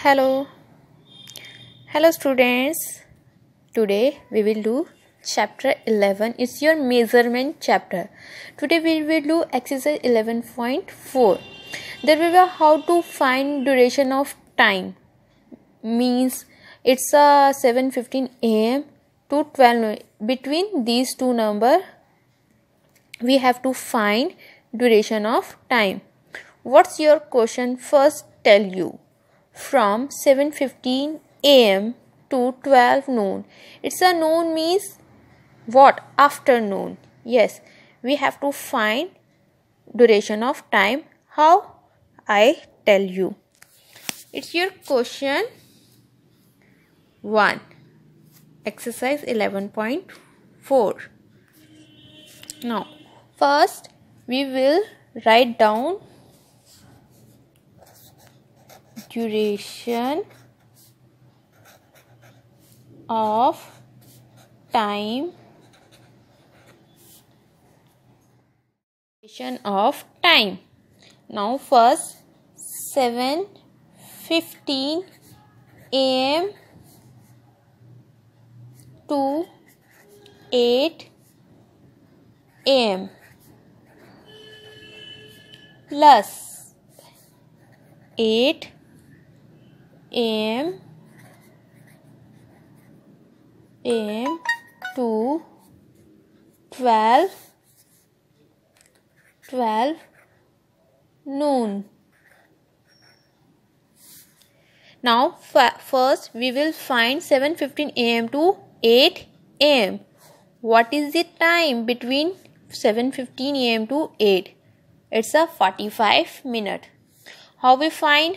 hello hello students today we will do chapter 11 is your measurement chapter today we will do exercise 11.4 there will be how to find duration of time means it's uh, a 7:15 am to 12 between these two number we have to find duration of time what's your question first tell you from 7:15 a.m. to 12 noon. It's a noon means what? Afternoon. Yes, we have to find duration of time. How? I tell you. It's your question 1. Exercise 11.4. Now, first we will write down duration of time duration of time now first seven fifteen 15 am to 8 am plus 8 M M to 12 12 noon now first we will find 7:15 am to 8 am what is the time between 7:15 am to 8 it's a 45 minute how we find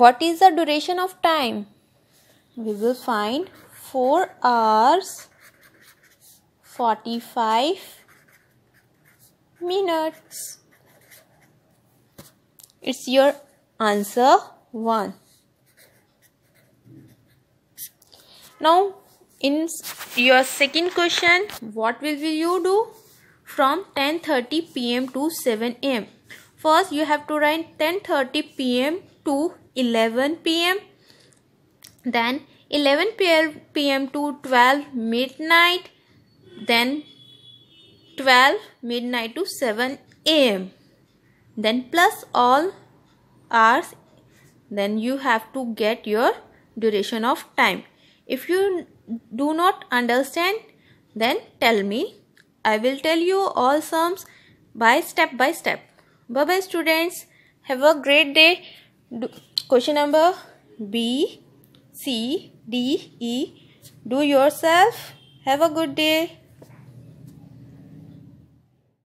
What is the duration of time? We will find 4 hours 45 minutes. It's your answer 1. Now, in your second question, what will you do from 10.30 pm to 7 am? First, you have to write 10.30 pm to 11 pm then 11 pm to 12 midnight then 12 midnight to 7 am then plus all hours then you have to get your duration of time if you do not understand then tell me i will tell you all sums by step by step bye bye students have a great day do Question number B, C, D, E. Do yourself. Have a good day.